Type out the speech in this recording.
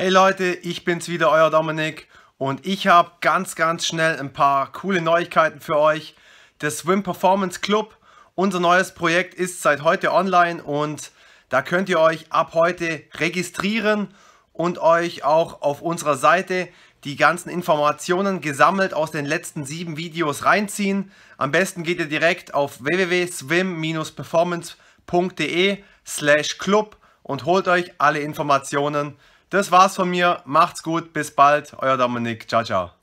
Hey Leute, ich bin's wieder, euer Dominik und ich habe ganz, ganz schnell ein paar coole Neuigkeiten für euch. Der Swim Performance Club, unser neues Projekt ist seit heute online und da könnt ihr euch ab heute registrieren und euch auch auf unserer Seite die ganzen Informationen gesammelt aus den letzten sieben Videos reinziehen. Am besten geht ihr direkt auf www.swim-performance.de slash club und holt euch alle Informationen das war's von mir. Macht's gut. Bis bald. Euer Dominik. Ciao, ciao.